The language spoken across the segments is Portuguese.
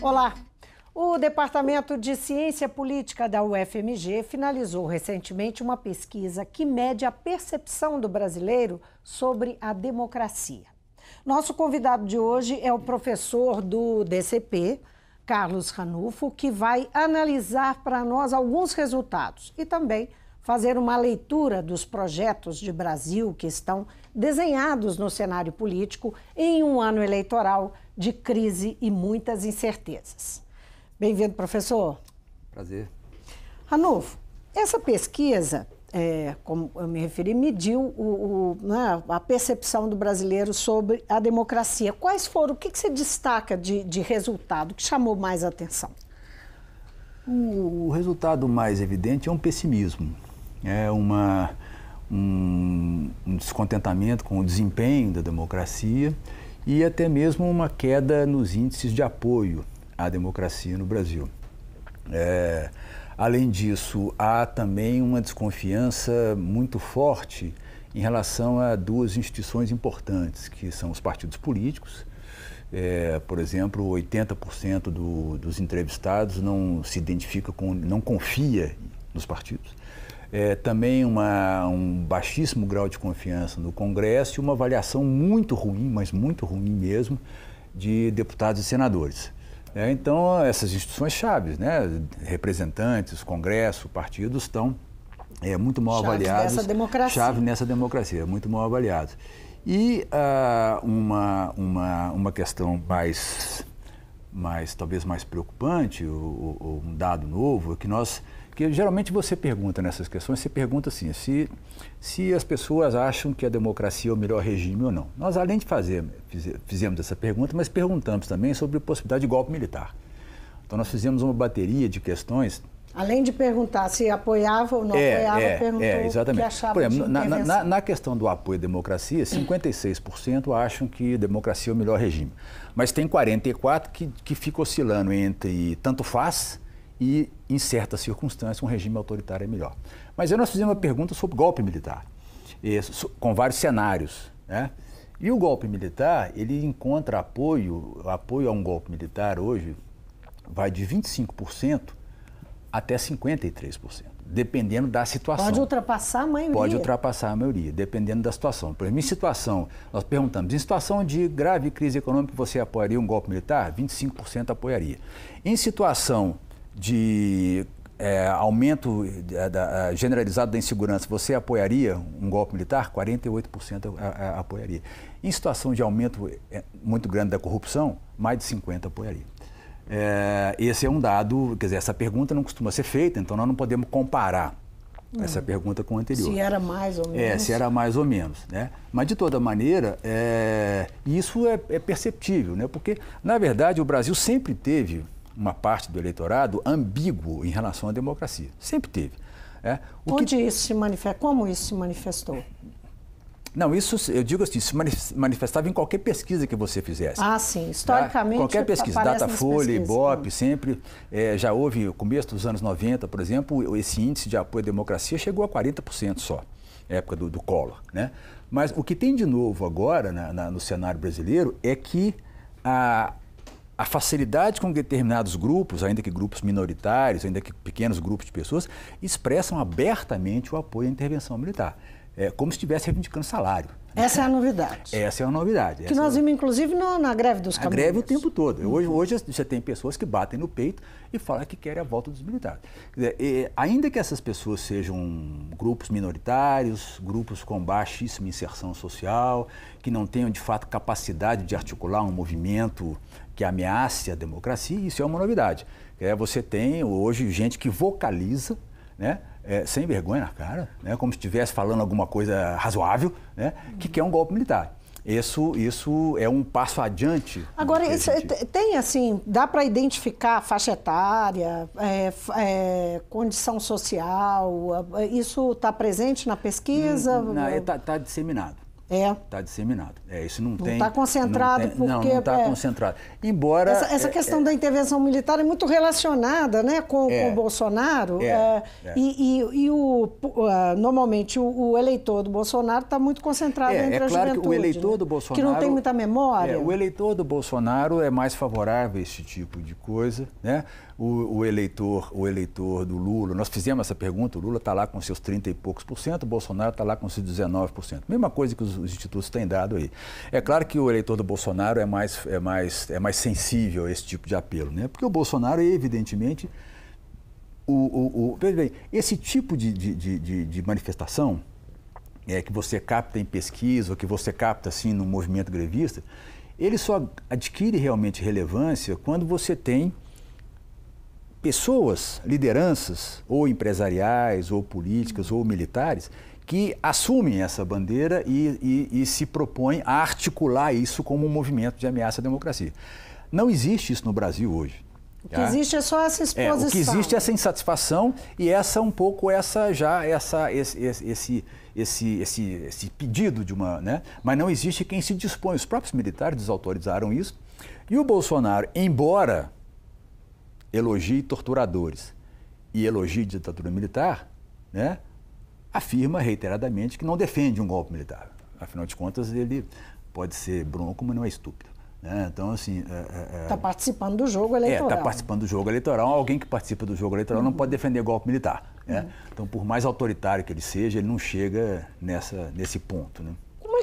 Olá! O Departamento de Ciência Política da UFMG finalizou recentemente uma pesquisa que mede a percepção do brasileiro sobre a democracia. Nosso convidado de hoje é o professor do DCP, Carlos Ranulfo, que vai analisar para nós alguns resultados e também fazer uma leitura dos projetos de Brasil que estão desenhados no cenário político em um ano eleitoral de crise e muitas incertezas. Bem-vindo, professor. Prazer. Ranulfo, essa pesquisa, é, como eu me referi, mediu o, o, né, a percepção do brasileiro sobre a democracia. Quais foram, o que, que você destaca de, de resultado que chamou mais atenção? O, o resultado mais evidente é um pessimismo, é uma, um, um descontentamento com o desempenho da democracia e até mesmo uma queda nos índices de apoio à democracia no Brasil. É, além disso, há também uma desconfiança muito forte em relação a duas instituições importantes, que são os partidos políticos. É, por exemplo, 80% do, dos entrevistados não se identifica com, não confia nos partidos é, também uma, um baixíssimo grau de confiança no Congresso e uma avaliação muito ruim, mas muito ruim mesmo, de deputados e senadores. É, então, essas instituições chaves, né, representantes, Congresso, partidos, estão é, muito mal chave avaliados. Nessa democracia. Chave nessa democracia, muito mal avaliados. E ah, uma, uma, uma questão mais mas talvez mais preocupante, ou, ou, um dado novo, é que nós. que geralmente você pergunta nessas questões, você pergunta assim, se, se as pessoas acham que a democracia é o melhor regime ou não. Nós, além de fazer, fizemos essa pergunta, mas perguntamos também sobre a possibilidade de golpe militar. Então, nós fizemos uma bateria de questões Além de perguntar se apoiava ou não é, apoiava, é, perguntou é, exatamente. que achava Por exemplo, na, na, na, questão do apoio à democracia, 56% acham que democracia é o melhor regime. Mas tem 44% que, que fica oscilando entre tanto faz e, em certas circunstâncias, um regime autoritário é melhor. Mas aí nós fizemos uma pergunta sobre golpe militar, com vários cenários. Né? E o golpe militar, ele encontra apoio, apoio a um golpe militar hoje vai de 25% até 53%, dependendo da situação. Pode ultrapassar a maioria. Pode ultrapassar a maioria, dependendo da situação. Por exemplo, em situação, nós perguntamos, em situação de grave crise econômica, você apoiaria um golpe militar? 25% apoiaria. Em situação de é, aumento é, da, é, generalizado da insegurança, você apoiaria um golpe militar? 48% apoiaria. Em situação de aumento é, muito grande da corrupção, mais de 50% apoiaria. É, esse é um dado, quer dizer, essa pergunta não costuma ser feita, então nós não podemos comparar hum. essa pergunta com a anterior. Se era mais ou é, menos. É, se era mais ou menos. Né? Mas, de toda maneira, é, isso é, é perceptível, né? porque, na verdade, o Brasil sempre teve uma parte do eleitorado ambíguo em relação à democracia. Sempre teve. É, Onde que... isso se manifesta? Como isso se manifestou? Não, isso eu digo assim, se manifestava em qualquer pesquisa que você fizesse. Ah, sim. Tá? Historicamente. Tá? Qualquer pesquisa, Datafolha, Ibope, né? sempre. É, já houve, no começo dos anos 90, por exemplo, esse índice de apoio à democracia chegou a 40% só, época do, do Collor. Né? Mas o que tem de novo agora na, na, no cenário brasileiro é que a, a facilidade com que determinados grupos, ainda que grupos minoritários, ainda que pequenos grupos de pessoas, expressam abertamente o apoio à intervenção militar é, como se estivesse reivindicando salário. Né? Essa é a novidade. Essa é a novidade. Que nós é vimos, inclusive, no, na greve dos caminhoneiros. A greve o tempo todo. Uhum. Hoje, hoje você tem pessoas que batem no peito e falam que querem a volta dos militares. Dizer, e, ainda que essas pessoas sejam grupos minoritários, grupos com baixíssima inserção social, que não tenham, de fato, capacidade de articular um movimento que ameace a democracia, isso é uma novidade. É, você tem hoje gente que vocaliza, né? é, sem vergonha na cara, né, como se estivesse falando alguma coisa razoável, né, que quer um golpe militar. Isso, isso é um passo adiante. Agora, isso, é, gente... tem assim, dá para identificar faixa etária, é, é, condição social, isso está presente na pesquisa? Está hum, tá disseminado. É. Está disseminado. É, isso não, não tem. Está concentrado não tem, porque. Não está é, concentrado. Embora. Essa, essa é, questão é, da intervenção militar é muito relacionada né, com, com é. o Bolsonaro. É, é, e, e, e, o, ah, normalmente o, o eleitor do Bolsonaro está muito concentrado é, entre é a claro juventude. Que o eleitor né, do Bolsonaro. Que não tem muita memória. o eleitor do Bolsonaro é mais favorável a esse tipo de coisa, né? o, o, eleitor, o eleitor do Lula, nós fizemos essa pergunta, o Lula está lá com seus 30 e poucos por cento, o Bolsonaro está lá com seus 19 por cento. Mesma coisa que os, os, institutos têm dado aí. É claro que o eleitor do Bolsonaro é mais, é mais, é mais sensível a esse tipo de apelo, né? Porque o Bolsonaro, evidentemente, o, o, o bem, esse tipo de, de, de, de manifestação é, que você capta em pesquisa ou que você capta assim no movimento grevista, ele só adquire realmente relevância quando você tem pessoas, lideranças, ou empresariais, ou políticas, ou militares, que assumem essa bandeira e, e, e se propõem a articular isso como um movimento de ameaça à democracia. Não existe isso no Brasil hoje. O que tá? existe é só essa exposição. É, o que existe é né? essa insatisfação e essa um pouco essa já essa esse esse esse, esse, esse pedido de uma, né? Mas não existe quem se dispõe. Os próprios militares desautorizaram isso. E o Bolsonaro, embora elogie torturadores e elogie ditadura militar, né, afirma reiteradamente que não defende um golpe militar. Afinal de contas, ele pode ser bronco, mas não é estúpido. Né? Então, assim. Está é, é, é tá participando do jogo é, tá eleitoral. Está é, participando do jogo eleitoral. Alguém que participa do jogo eleitoral uhum. não pode defender golpe militar. Né? Uhum. Então, por mais autoritário que ele seja, ele não chega nessa, nesse ponto. Né?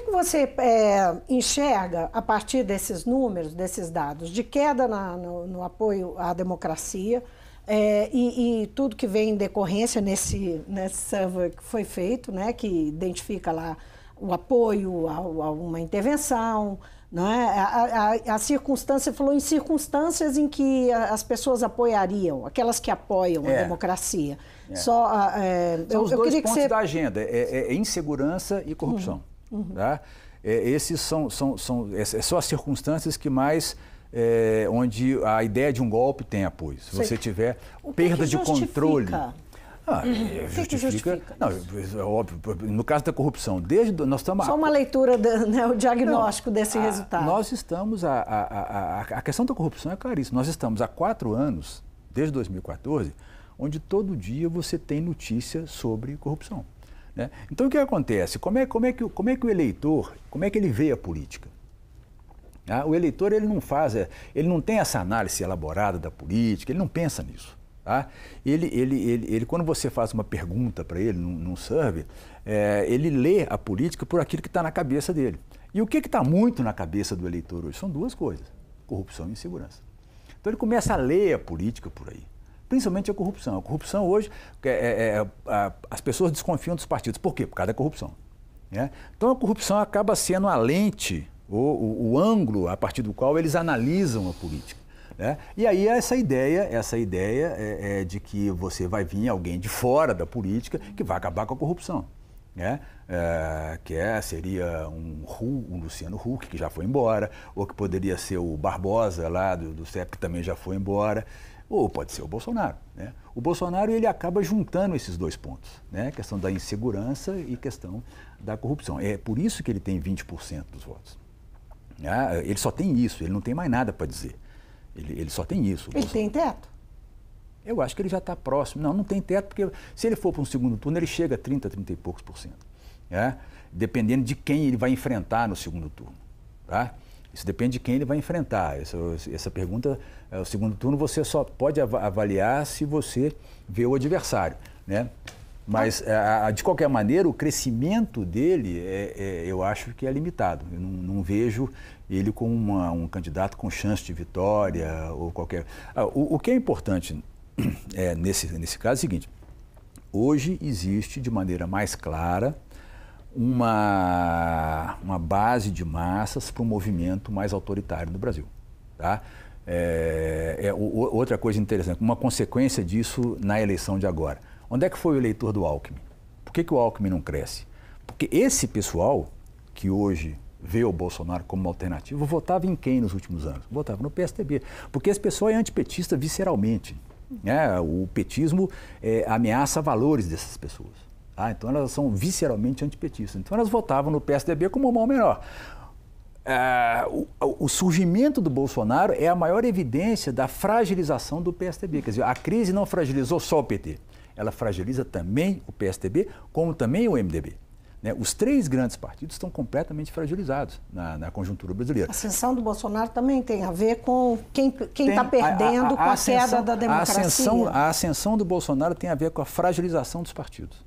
que você é, enxerga a partir desses números, desses dados, de queda na, no, no, apoio à democracia é, e, e, tudo que vem em decorrência nesse, nesse que foi feito, né, que identifica lá o apoio a, a uma intervenção, não é? a, a, a circunstância, falou em circunstâncias em que as pessoas apoiariam, aquelas que apoiam é. a democracia. É. Só, é, São eu, os eu dois pontos que você... da agenda, é, é, é insegurança e corrupção. Uhum. Uhum. Tá? É, esses são, são, são, são é as circunstâncias que mais é, onde a ideia de um golpe tem apoio. Se você tiver é que perda que de controle. Ah, uhum. é, justifica, que justifica não, é óbvio, no caso da corrupção, desde nós estamos só uma leitura do, né, o diagnóstico não, desse a, resultado. Nós estamos a, a, a, a questão da corrupção é claríssima. Nós estamos há quatro anos, desde 2014, onde todo dia você tem notícia sobre corrupção. Né? Então o que acontece? Como é, como, é que, como é que o eleitor, como é que ele vê a política? Ah, o eleitor ele não faz, é, ele não tem essa análise elaborada da política, ele não pensa nisso. Tá? Ele, ele, ele, ele, quando você faz uma pergunta para ele num, num survey, é, ele lê a política por aquilo que está na cabeça dele. E o que está muito na cabeça do eleitor hoje? São duas coisas: corrupção e insegurança. Então ele começa a ler a política por aí. Principalmente a corrupção. A corrupção hoje, é, é, é, a, as pessoas desconfiam dos partidos. Por quê? Por causa da corrupção. Né? Então a corrupção acaba sendo a lente, ou, o, o ângulo a partir do qual eles analisam a política. Né? E aí essa ideia, essa ideia é, é, de que você vai vir alguém de fora da política que vai acabar com a corrupção. Né? é, que é, seria um, um, Luciano Huck, que já foi embora, ou que poderia ser o Barbosa lá do, do CEP, que também já foi embora, ou pode ser o Bolsonaro. Né? O Bolsonaro ele acaba juntando esses dois pontos, né? questão da insegurança e questão da corrupção. É por isso que ele tem 20% dos votos. Né? ele só tem isso, ele não tem mais nada para dizer. Ele, ele, só tem isso. Ele tem teto? Eu acho que ele já está próximo. Não, não tem teto, porque se ele for para um segundo turno, ele chega a 30, 30 e poucos por cento né? dependendo de quem ele vai enfrentar no segundo turno. Tá? Isso depende de quem ele vai enfrentar. Essa, essa pergunta, é, o segundo turno, você só pode avaliar se você vê o adversário. Né? Mas, é, a, a, de qualquer maneira, o crescimento dele, é, é eu acho que é limitado. Eu não, não vejo ele como uma, um candidato com chance de vitória ou qualquer. Ah, o, o, que é importante é, nesse, nesse caso é o seguinte: hoje existe de maneira mais clara uma, uma base de massas para um movimento mais autoritário no Brasil. Tá? É, é, outra coisa interessante, uma consequência disso na eleição de agora. Onde é que foi o eleitor do Alckmin? Por que, que o Alckmin não cresce? Porque esse pessoal que hoje vê o Bolsonaro como uma alternativa, votava em quem nos últimos anos? Votava no PSDB. Porque esse pessoal é antipetista visceralmente. Né? O petismo é, ameaça valores dessas pessoas. Ah, então elas são visceralmente antipetistas. Então elas votavam no PSDB como mal menor. Ah, o, o, surgimento do Bolsonaro é a maior evidência da fragilização do PSDB. Quer dizer, a crise não fragilizou só o PT, ela fragiliza também o PSDB, como também o MDB. Né? Os três grandes partidos estão completamente fragilizados na, na, conjuntura brasileira. A ascensão do Bolsonaro também tem a ver com quem está perdendo a, a, a, com a ascensão, queda da democracia. Ascensão, a ascensão do Bolsonaro tem a ver com a fragilização dos partidos.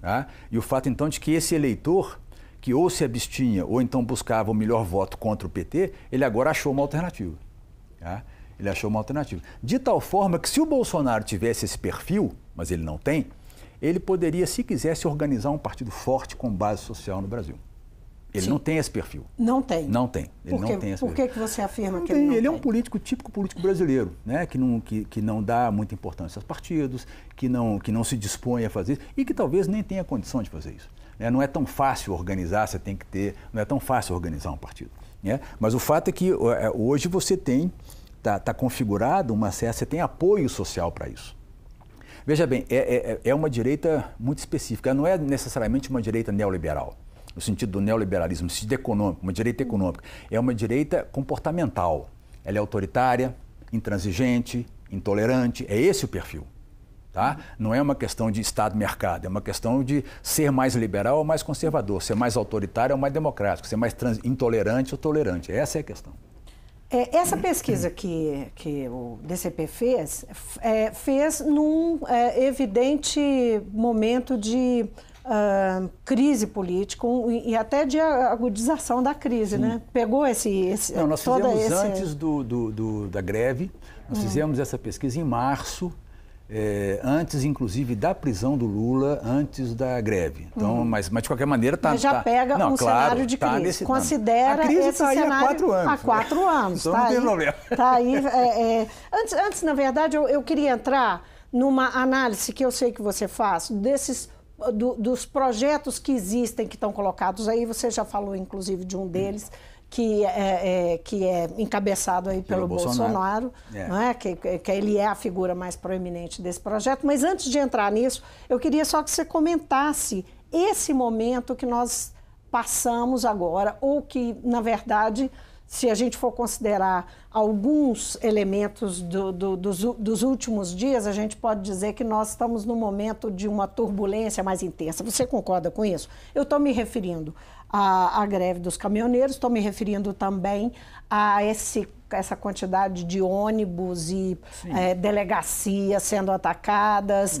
Tá? E o fato, então, de que esse eleitor, que ou se abstinha ou então buscava o melhor voto contra o PT, ele agora achou uma alternativa. Tá? Ele achou uma alternativa. De tal forma que se o Bolsonaro tivesse esse perfil, mas ele não tem, ele poderia, se quisesse, organizar um partido forte com base social no Brasil. Ele Sim. não tem esse perfil. Não tem. Não tem. Ele não tem esse Por que, que você afirma não que tem, ele não Ele tem. é um político típico político brasileiro, né? que, não, que, que não dá muita importância aos partidos, que não, que não se dispõe a fazer isso e que talvez nem tenha condição de fazer isso. Né? Não é tão fácil organizar, você tem que ter. Não é tão fácil organizar um partido. Né? Mas o fato é que é, hoje você tem, está tá configurado uma certa, você tem apoio social para isso. Veja bem, é, é, é uma direita muito específica, ela não é necessariamente uma direita neoliberal no sentido do neoliberalismo, no sentido econômico, uma direita econômica, é uma direita comportamental. Ela é autoritária, intransigente, intolerante. É esse o perfil. Tá? Não é uma questão de Estado-mercado, é uma questão de ser mais liberal ou mais conservador, ser mais autoritário ou mais democrático, ser mais intolerante ou tolerante. Essa é a questão. É, essa pesquisa que, que o DCP fez, é, fez num é, evidente momento de uh, crise política um, e até de agudização da crise, Sim. né? Pegou esse... esse Não, nós fizemos esse... antes do, do, do, da greve, nós hum. fizemos essa pesquisa em março, é, antes, inclusive, da prisão do Lula, antes da greve. Então, uhum. mas, mas, de qualquer maneira, está... já tá pega um claro, cenário de tá crise. Tá nesse, Considera a crise está aí há quatro anos. Há né? quatro anos. então, tá não tem aí, problema. Tá aí, é, é... Antes, antes, na verdade, eu, eu queria entrar numa análise que eu sei que você faz desses do, dos projetos que existem, que estão colocados aí, você já falou inclusive de um deles, que é, é, que é encabeçado aí pelo, pelo Bolsonaro, Bolsonaro é. é. Que, que ele é a figura mais proeminente desse projeto. Mas antes de entrar nisso, eu queria só que você comentasse esse momento que nós passamos agora, ou que, na verdade, se a gente for considerar alguns elementos do, do, dos, dos, últimos dias, a gente pode dizer que nós estamos no momento de uma turbulência mais intensa. Você concorda com isso? Eu estou me referindo a, a greve dos caminhoneiros, estou me referindo também a esse essa quantidade de ônibus e é, delegacias sendo atacadas.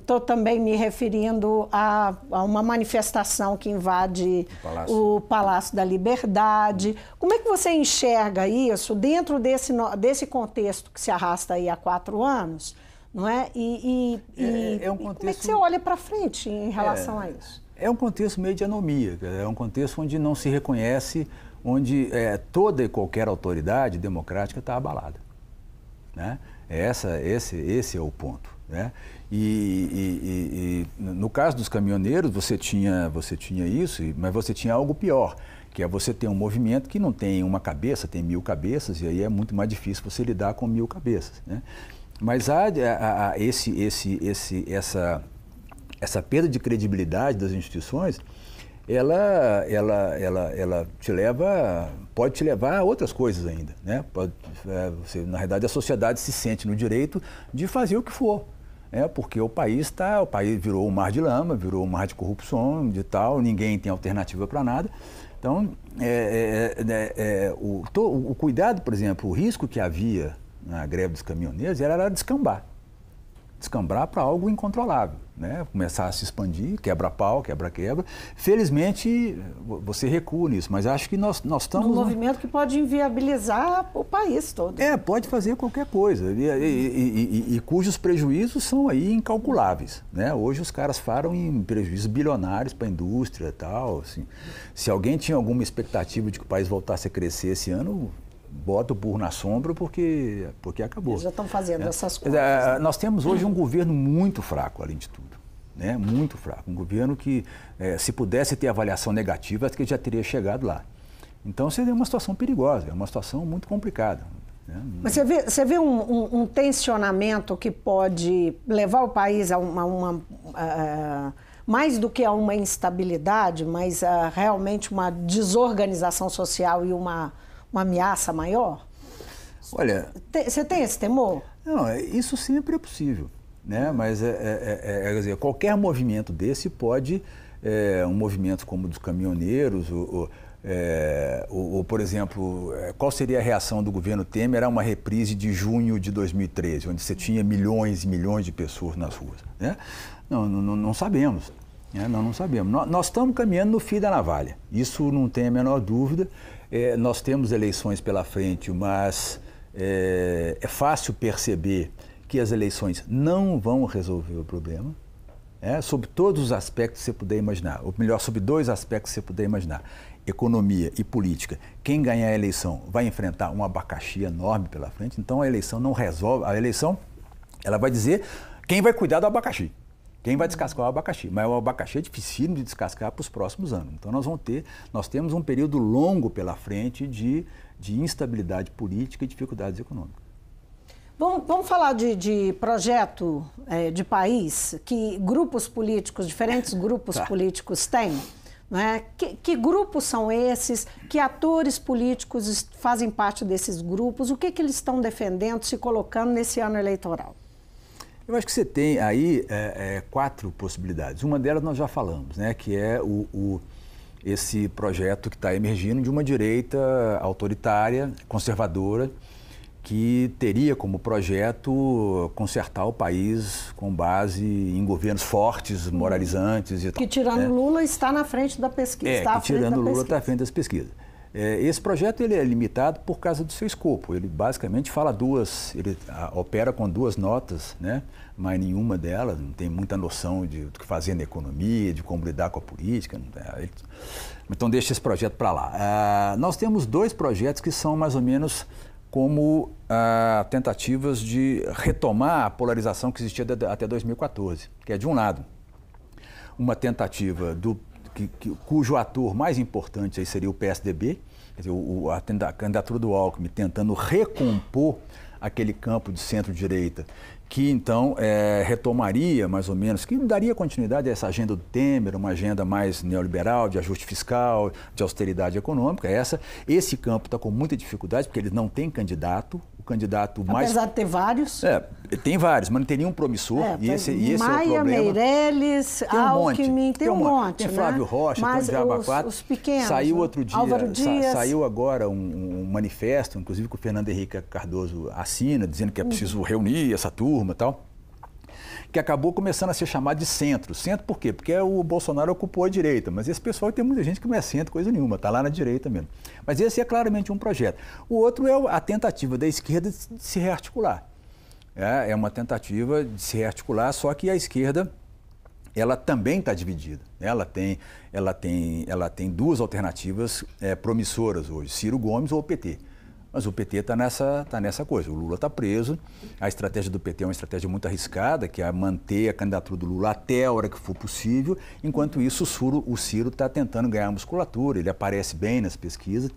Estou um, também me referindo a, a, uma manifestação que invade o Palácio. o Palácio, da Liberdade. Como é que você enxerga isso dentro desse, desse contexto que se arrasta aí há quatro anos? Não é? E, e, é, e, é um contexto... e como é que você olha para frente em relação é. a isso? é um contexto meio de anomia, é um contexto onde não se reconhece, onde é, toda e qualquer autoridade democrática está abalada. Né? É essa, esse, esse é o ponto. Né? E, e, e, no caso dos caminhoneiros, você tinha, você tinha isso, mas você tinha algo pior, que é você ter um movimento que não tem uma cabeça, tem mil cabeças, e aí é muito mais difícil você lidar com mil cabeças. Né? Mas há, há, há esse, esse, esse, essa essa perda de credibilidade das instituições, ela, ela, ela, ela te leva, pode te levar a outras coisas ainda, né? Pode, é, você, na realidade, a sociedade se sente no direito de fazer o que for, né? Porque o país está, o país virou um mar de lama, virou um mar de corrupção, de tal, ninguém tem alternativa para nada. Então, é, é, né, é, o, to, o cuidado, por exemplo, o risco que havia na greve dos caminhoneiros era, era descambar descambrar para algo incontrolável, né? começar a se expandir, quebra-pau, quebra-quebra. Felizmente, você recua nisso, mas acho que nós, nós estamos... Um movimento que pode inviabilizar o país todo. É, pode fazer qualquer coisa, e, e, e, e cujos prejuízos são aí incalculáveis. Né? Hoje os caras falam em prejuízos bilionários para a indústria e tal. Assim. Se alguém tinha alguma expectativa de que o país voltasse a crescer esse ano, bota o burro na sombra porque, porque acabou. Eles já estão fazendo é. essas coisas. Eh, é, né? nós temos hoje um governo muito fraco, além de tudo. Né? Muito fraco. Um governo que, é, se pudesse ter avaliação negativa, acho que já teria chegado lá. Então, seria uma situação perigosa, é uma situação muito complicada. Né? Mas você vê, você vê um, um, um, tensionamento que pode levar o país a uma. uma uh, mais do que a uma instabilidade, mas a realmente uma desorganização social e uma uma ameaça maior? Olha. Você tem esse temor? Não, é, isso sempre é possível. Né? Mas é, é, é, é dizer, qualquer movimento desse pode. É, um movimento como o dos caminhoneiros, o, é, ou, ou, por exemplo, qual seria a reação do governo Temer a uma reprise de junho de 2013, onde você tinha milhões e milhões de pessoas nas ruas? Né? Não, não, não, sabemos. Né? Não, não sabemos. Nós, nós, estamos caminhando no fim da navalha. Isso não tem a menor dúvida é, nós temos eleições pela frente, mas é, é, fácil perceber que as eleições não vão resolver o problema, é, sobre todos os aspectos que você puder imaginar, ou melhor, sobre dois aspectos que você puder imaginar, economia e política. Quem ganhar a eleição vai enfrentar um abacaxi enorme pela frente, então a eleição não resolve, a eleição ela vai dizer quem vai cuidar do abacaxi. Quem vai descascar é o abacaxi? Mas o abacaxi é difícil de descascar para os próximos anos. Então nós vamos ter, nós temos um período longo pela frente de, de instabilidade política e dificuldades econômicas. Vamos, vamos falar de, de projeto é, de país que grupos políticos, diferentes grupos tá. políticos têm. Né? Que, que, grupos são esses? Que atores políticos fazem parte desses grupos? O que, que eles estão defendendo, se colocando nesse ano eleitoral? Eu acho que você tem aí é, é, quatro possibilidades. Uma delas nós já falamos, né, que é o, o esse projeto que está emergindo de uma direita autoritária, conservadora, que teria como projeto consertar o país com base em governos fortes, uhum. moralizantes e tal. Que tirando né? Lula está na frente da pesquisa. É, que tirando Lula está à frente das pesquisas. É, esse projeto ele é limitado por causa do seu escopo. Ele basicamente fala duas, ele opera com duas notas, né? mas nenhuma delas não tem muita noção de do que fazer na economia, de como lidar com a política. então deixa esse projeto para lá. Ah, nós temos dois projetos que são mais ou menos como ah, tentativas de retomar a polarização que existia até 2014, que é de um lado uma tentativa do que, que, cujo ator mais importante aí seria o PSDB, dizer, o, a candidatura do Alckmin tentando recompor aquele campo de centro-direita que então é, retomaria mais ou menos, que daria continuidade a essa agenda do Temer, uma agenda mais neoliberal, de ajuste fiscal, de austeridade econômica. Essa, esse campo está com muita dificuldade porque ele não tem candidato candidato mais. Apesar de ter vários. É, tem vários, mas não tem nenhum promissor. É, e esse, e esse Maia, é o problema. Meirelles, tem um Alckmin, tem um monte. Tem né? Flávio Rocha, mas tem o Diaba Os pequenos. Saiu né? outro dia, Álvaro Dias. Sa, saiu agora um, um, manifesto, inclusive que o Fernando Henrique Cardoso assina, dizendo que é hum. preciso reunir essa turma e tal que acabou começando a ser chamado de centro. Centro por quê? Porque o Bolsonaro ocupou a direita, mas esse pessoal tem muita gente que não é centro, coisa nenhuma, está lá na direita mesmo. Mas esse é claramente um projeto. O outro é a tentativa da esquerda de se rearticular. É, é, uma tentativa de se rearticular, só que a esquerda ela também está dividida. Né? Ela tem, ela tem, ela tem duas alternativas é, promissoras hoje, Ciro Gomes ou o PT. Mas o PT está nessa, tá nessa coisa. O Lula está preso. A estratégia do PT é uma estratégia muito arriscada, que é manter a candidatura do Lula até a hora que for possível. Enquanto isso, o Ciro está tentando ganhar musculatura, ele aparece bem nas pesquisas.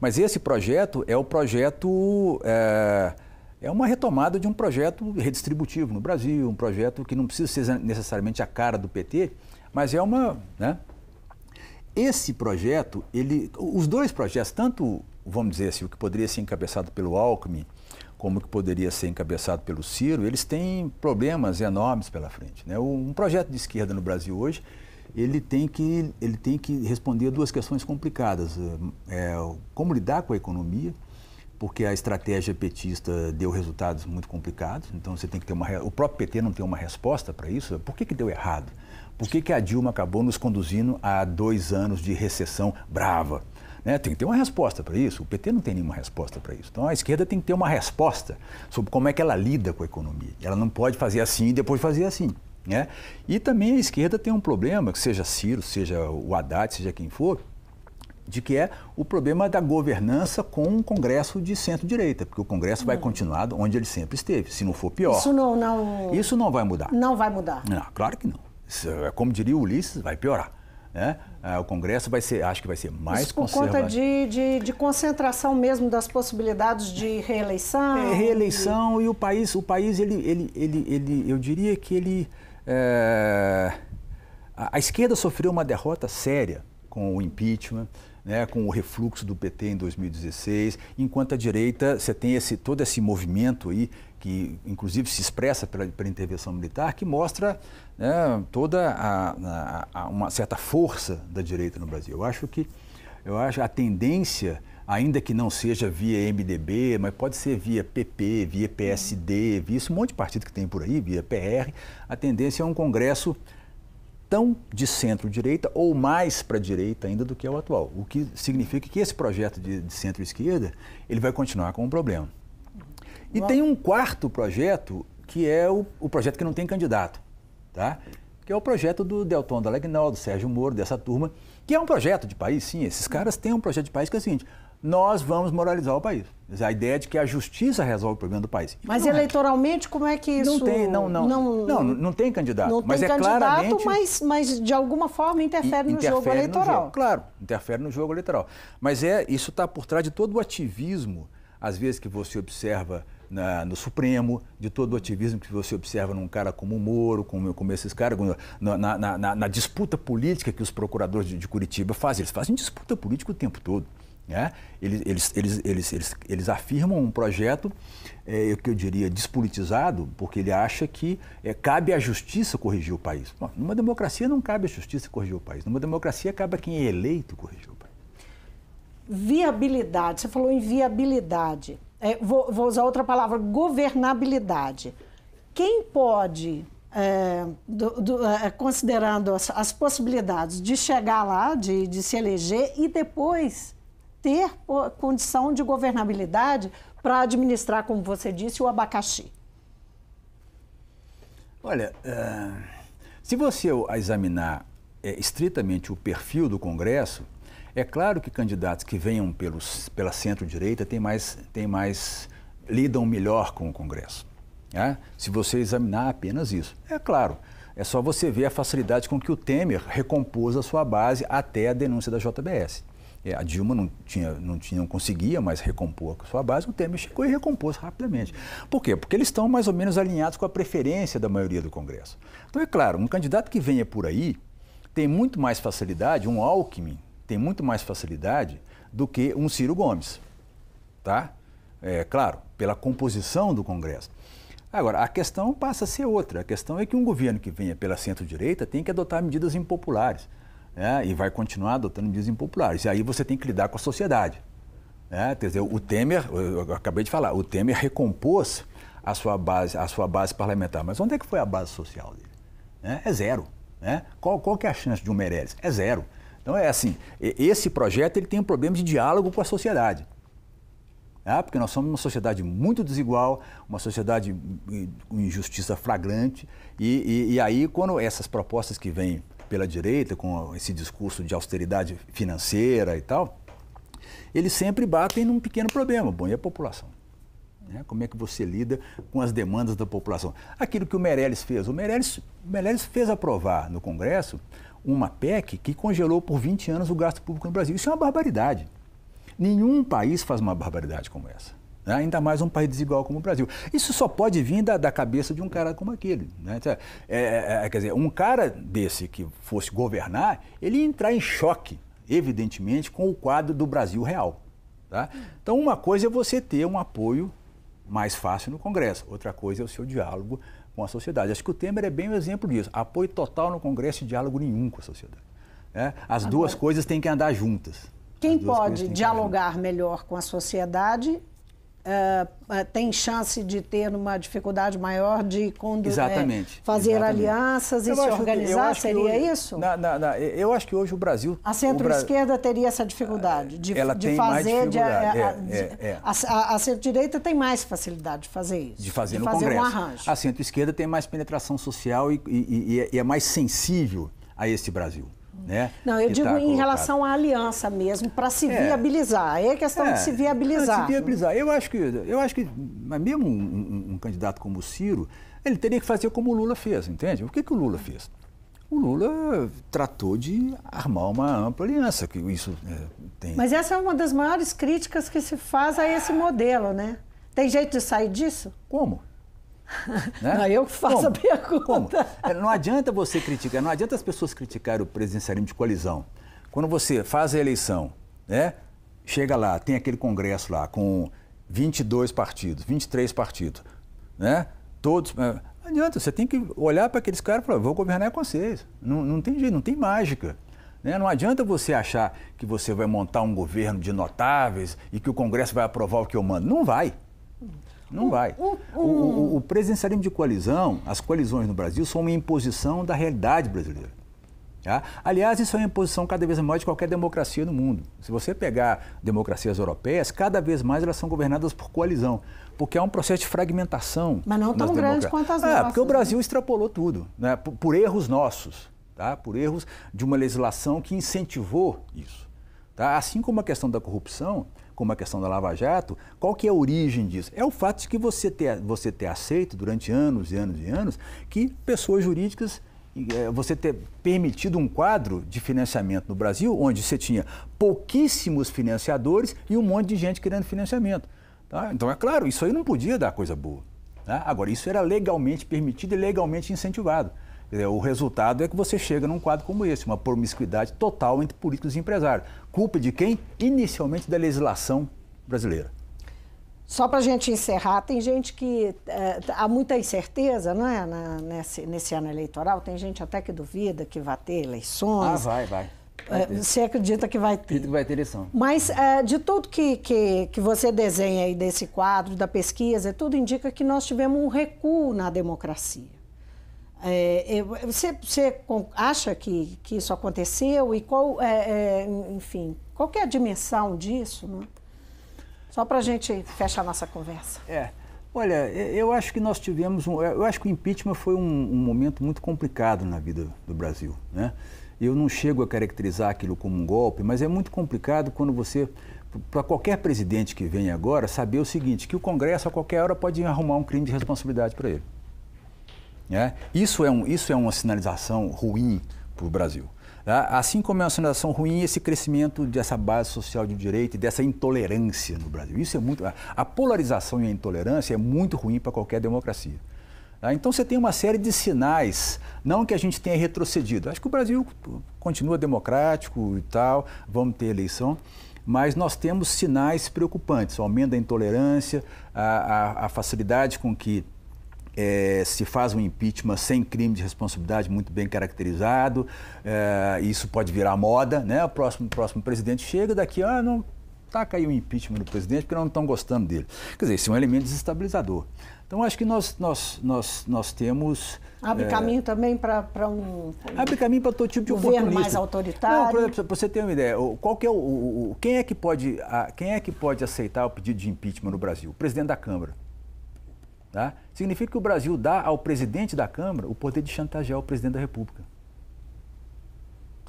Mas esse projeto é o projeto. É, é uma retomada de um projeto redistributivo no Brasil, um projeto que não precisa ser necessariamente a cara do PT, mas é uma. Né? Esse projeto, ele, os dois projetos, tanto vamos dizer assim, o que poderia ser encabeçado pelo Alckmin, como que poderia ser encabeçado pelo Ciro, eles têm problemas enormes pela frente. Né? Um projeto de esquerda no Brasil hoje, ele tem que, ele tem que responder a duas questões complicadas. Eh, é, como lidar com a economia, porque a estratégia petista deu resultados muito complicados, então você tem que ter uma... O próprio PT não tem uma resposta para isso. Por que, que deu errado? Por que, que a Dilma acabou nos conduzindo a dois anos de recessão brava? Né? Tem que ter uma resposta para isso. O PT não tem nenhuma resposta para isso. Então a esquerda tem que ter uma resposta sobre como é que ela lida com a economia. Ela não pode fazer assim e depois fazer assim. Né? E também a esquerda tem um problema, que seja Ciro, seja o Haddad, seja quem for, de que é o problema da governança com o Congresso de centro-direita, porque o Congresso hum. vai continuar onde ele sempre esteve, se não for pior. Isso não, não... Isso não vai mudar. Não vai mudar. Não, claro que não. É, como diria o Ulisses, vai piorar. Né? Ah, o Congresso vai ser, acho que vai ser mais Isso por conservador. conta de, de, de, concentração mesmo das possibilidades de reeleição. É, reeleição e... e o país, o país ele, ele, ele, ele eu diria que ele é... a esquerda sofreu uma derrota séria com o impeachment. Né, com o refluxo do PT em 2016, enquanto a direita você tem esse, todo esse movimento aí que inclusive se expressa pela, pela intervenção militar, que mostra né, toda a, a, a uma certa força da direita no Brasil. Eu acho que eu acho a tendência, ainda que não seja via MDB, mas pode ser via PP, via PSD, via esse monte de partido que tem por aí, via PR, a tendência é um Congresso tão de centro-direita ou mais para a direita ainda do que é o atual, o que significa que esse projeto de, de centro-esquerda ele vai continuar com um problema. E tem um quarto projeto, que é o, o projeto que não tem candidato, tá? que é o projeto do Delton da do Sérgio Moro, dessa turma, que é um projeto de país, sim. Esses caras têm um projeto de país que é o seguinte: nós vamos moralizar o país. A ideia é de que a justiça resolve o problema do país. Mas não é. eleitoralmente, é. como é que isso. Não tem, não, não. Não, não, não tem candidato. Não mas tem é candidato, claramente... mas, mas de alguma forma interfere, interfere no jogo eleitoral. jogo, claro, interfere no jogo eleitoral. Mas é isso está por trás de todo o ativismo às vezes que você observa na, no Supremo, de todo o ativismo que você observa num cara como o Moro, como, como esses caras, na, na, na, disputa política que os procuradores de, de Curitiba fazem. Eles fazem disputa política o tempo todo. Né? Eles, eles, eles, eles, eles, eles, afirmam um projeto, é, que eu diria, despolitizado, porque ele acha que é, cabe à justiça corrigir o país. Bom, numa democracia não cabe à justiça corrigir o país. Numa democracia cabe a quem é eleito corrigir viabilidade. Você falou em viabilidade. É, vou, vou, usar outra palavra, governabilidade. Quem pode, é, do, do, é, é considerando as, as, possibilidades de chegar lá, de, de se eleger e depois ter condição de governabilidade para administrar, como você disse, o abacaxi? Olha, é, se você examinar é, estritamente o perfil do Congresso, é claro que candidatos que venham pelos, pela centro-direita têm mais, têm mais, lidam melhor com o Congresso. Né? Se você examinar apenas isso. É claro. É só você ver a facilidade com que o Temer recompôs a sua base até a denúncia da JBS. É, a Dilma não, tinha, não, tinha, não conseguia mais recompor a sua base, o Temer chegou e recompôs rapidamente. Por quê? Porque eles estão mais ou menos alinhados com a preferência da maioria do Congresso. Então, é claro, um candidato que venha por aí tem muito mais facilidade, um Alckmin, tem muito mais facilidade do que um Ciro Gomes, tá? É claro, pela composição do Congresso. Agora, a questão passa a ser outra. A questão é que um governo que venha pela centro-direita tem que adotar medidas impopulares né? e vai continuar adotando medidas impopulares. E aí você tem que lidar com a sociedade. Né? Quer dizer, o Temer, eu acabei de falar, o Temer recompôs a sua base, a sua base parlamentar. Mas onde é que foi a base social dele? Né? É zero. Né? Qual, qual que é a chance de um Meirelles? É zero. Então é assim, esse projeto ele tem um problema de diálogo com a sociedade. Ah, porque nós somos uma sociedade muito desigual, uma sociedade com injustiça flagrante. E, e, e aí, quando essas propostas que vêm pela direita, com esse discurso de austeridade financeira e tal, eles sempre batem num pequeno problema, bom, e a população. Né? Como é que você lida com as demandas da população? Aquilo que o Meirelles fez. O Meirelles, o Meirelles fez aprovar no Congresso uma PEC que congelou por 20 anos o gasto público no Brasil. Isso é uma barbaridade. Nenhum país faz uma barbaridade como essa. Né? Ainda mais um país desigual como o Brasil. Isso só pode vir da, da cabeça de um cara como aquele. Né? Então, é, é, é, quer dizer, um cara desse que fosse governar, ele ia entrar em choque, evidentemente, com o quadro do Brasil real. Tá? Então, uma coisa é você ter um apoio mais fácil no Congresso. Outra coisa é o seu diálogo com a sociedade. Acho que o Temer é bem o um exemplo disso. Apoio total no Congresso e diálogo nenhum com a sociedade. Né? As Agora, duas coisas têm que andar juntas. Quem pode dialogar melhor com a sociedade uh, tem chance de ter uma dificuldade maior de conduzir, é, exatamente, é, fazer exatamente. alianças eu e se organizar? Que, seria hoje, isso? Na, na, na, eu acho que hoje o Brasil. A centro-esquerda Bra... teria essa dificuldade ah, de, Ela de tem fazer. De, é, a, é, é a, a centro-direita tem mais facilidade de fazer isso. De fazer, de fazer Congresso. um arranjo. A centro-esquerda tem mais penetração social e, e, e é mais sensível a esse Brasil. Né? Não, eu digo tá em relação à aliança mesmo, para é. é é. se viabilizar. É questão é, de se viabilizar. É se viabilizar. Eu acho que, eu acho que mesmo um, um, um, candidato como o Ciro, ele teria que fazer como o Lula fez, entende? O que, que o Lula fez? O Lula tratou de armar uma ampla aliança, que isso tem. Mas essa é uma das maiores críticas que se faz a esse modelo, né? Tem jeito de sair disso? Como? Né? Não, eu que faço como? a pergunta. Como? É, não adianta você criticar, não adianta as pessoas criticarem o presidencialismo de coalizão. Quando você faz a eleição, né? chega lá, tem aquele congresso lá com 22 partidos, 23 partidos, né? todos... É, não adianta, você tem que olhar para aqueles caras e falar, vou governar com vocês. Não, não tem jeito, não tem mágica. Né? Não adianta você achar que você vai montar um governo de notáveis e que o Congresso vai aprovar o que eu mando. Não vai. Não vai. O, o, o presencialismo de coalizão, as coalizões no Brasil, são uma imposição da realidade brasileira. Tá? Aliás, isso é uma imposição cada vez maior de qualquer democracia no mundo. Se você pegar democracias europeias, cada vez mais elas são governadas por coalizão, porque há um processo de fragmentação. Mas não tão grande quanto as ah, é, nossas. porque o né? Brasil né? extrapolou tudo, né? por, por erros nossos, tá? por erros de uma legislação que incentivou isso. Tá? Assim como a questão da corrupção, como a questão da Lava Jato, qual que é a origem disso? É o fato de que você ter, você ter aceito durante anos e anos e anos que pessoas jurídicas é, você ter permitido um quadro de financiamento no Brasil onde você tinha pouquíssimos financiadores e um monte de gente querendo financiamento. Tá? Então, é claro, isso aí não podia dar coisa boa. Tá? Agora, isso era legalmente permitido e legalmente incentivado o resultado é que você chega num quadro como esse, uma promiscuidade total entre políticos e empresários. Culpa de quem? Inicialmente da legislação brasileira. Só para a gente encerrar, tem gente que. É, há muita incerteza, não é? Na, nesse, nesse ano eleitoral, tem gente até que duvida que vai ter eleições. Ah, vai, vai. Eh, você acredita que vai ter? Acredito que vai ter eleição. Mas eh, de tudo que, que, que, você desenha aí desse quadro, da pesquisa, tudo indica que nós tivemos um recuo na democracia. É, é, você, você, acha que, que isso aconteceu e qual, é, é, enfim, qual é a dimensão disso? Né? Só para a gente fechar nossa conversa. É, olha, eu acho que nós tivemos, um, eu acho que o impeachment foi um, um, momento muito complicado na vida do Brasil, né? Eu não chego a caracterizar aquilo como um golpe, mas é muito complicado quando você, para qualquer presidente que vem agora, saber o seguinte, que o Congresso a qualquer hora pode arrumar um crime de responsabilidade para ele. Né? Isso, é um, isso é uma sinalização ruim para o Brasil. Né? Assim como é uma sinalização ruim esse crescimento dessa base social de direita e dessa intolerância no Brasil. Isso é muito. A polarização e a intolerância é muito ruim para qualquer democracia. Né? Então você tem uma série de sinais, não que a gente tenha retrocedido. Acho que o Brasil continua democrático e tal, vamos ter eleição, mas nós temos sinais preocupantes, o aumento da intolerância, a, a, a facilidade com que é, se faz um impeachment sem crime de responsabilidade muito bem caracterizado, é, isso pode virar moda, né? O próximo, próximo presidente chega daqui, ah, não taca tá aí o um impeachment do presidente porque não estão gostando dele. Quer dizer, isso é um elemento desestabilizador. Então, acho que nós, nós, nós, nós temos... Abre é, caminho também para um, um... Abre caminho para todo tipo de governo mais autoritário. Não, por exemplo, para você ter uma ideia, qual é o, o, quem, é que pode, a, quem é que pode aceitar o pedido de impeachment no Brasil? O presidente da Câmara. Tá? Significa que o Brasil dá ao presidente da Câmara o poder de chantagear o presidente da República.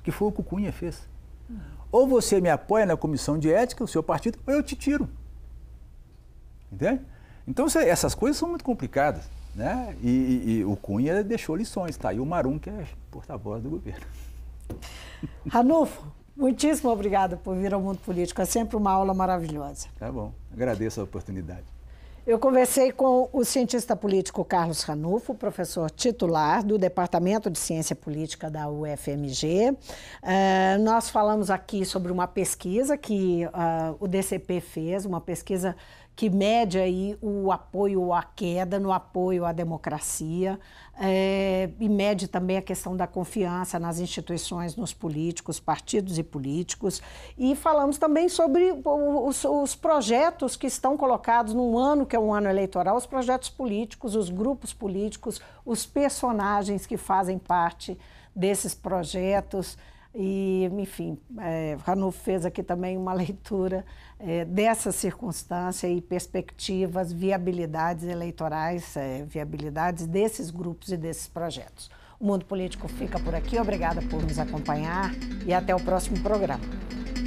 Que foi o que o Cunha fez. Hum. Ou você me apoia na comissão de ética, o seu partido, ou eu te tiro. Entende? Então essas coisas são muito complicadas. Né? E, e, e o Cunha deixou lições, tá? E o Marum, que é porta-voz do governo. Ranulfo, muitíssimo obrigado por vir ao Mundo Político. É sempre uma aula maravilhosa. Tá bom. Agradeço a oportunidade. Eu conversei com o cientista político Carlos Ranufo, professor titular do Departamento de Ciência Política da UFMG. Uh, eh, nós falamos aqui sobre uma pesquisa que uh, o DCP fez, uma pesquisa que mede aí o apoio à queda, no apoio à democracia, é, e mede também a questão da confiança nas instituições, nos políticos, partidos e políticos. E falamos também sobre os, os projetos que estão colocados num ano que é um ano eleitoral, os projetos políticos, os grupos políticos, os personagens que fazem parte desses projetos. E, enfim, é, Ranulfo fez aqui também uma leitura é, dessa circunstância e perspectivas, viabilidades eleitorais, é, viabilidades desses grupos e desses projetos. O Mundo Político fica por aqui. Obrigada por nos acompanhar e até o próximo programa.